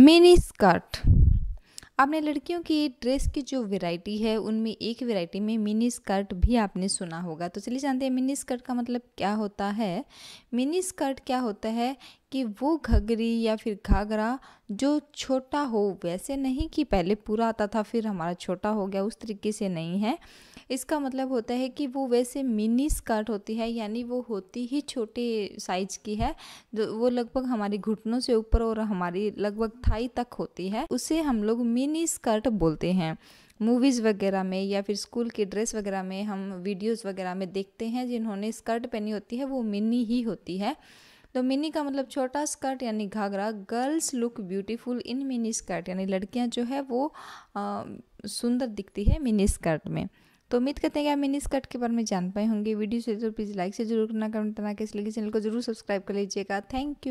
mini skirt आपने लड़कियों की ड्रेस की जो वैरायटी है उनमें एक वैरायटी में मिनी स्कर्ट भी आपने सुना होगा तो चलिए जानते हैं मिनी स्कर्ट का मतलब क्या होता है मिनी स्कर्ट क्या होता है कि वो घगरी या फिर घाघरा जो छोटा हो वैसे नहीं कि पहले पूरा आता था फिर हमारा छोटा हो गया उस तरीके से नहीं है इसका मतलब होता है कि वो वैसे मिनी स्कर्ट होती है यानी वो होती ही छोटे साइज की है जो वो लगभग हमारे घुटनों से ऊपर और हमारी लगभग थाई तक होती है उसे हम लोग मिनी स्कर्ट बोलते हैं मूवीज़ वगैरह में या फिर स्कूल की ड्रेस वगैरह में हम वीडियोस वगैरह में देखते हैं जिन्होंने स्कर्ट पहनी होती है वो मिनी ही होती है तो मिनी का मतलब छोटा स्कर्ट यानी घाघरा girls look beautiful in mini skirt यानी लड़कियां जो है वो सुंदर दिखती है मिनी स्कर्ट में तो उम्मीद करते हैं कि आप मिनी स्कर्ट के बारे में जान पाए होंगे वीडियो से तो प्लीज़ लाइक से जरूर करना कमेंट करना के इसलिए चैनल को जरूर सब्सक्राइब कर लीजिएगा थैंक यू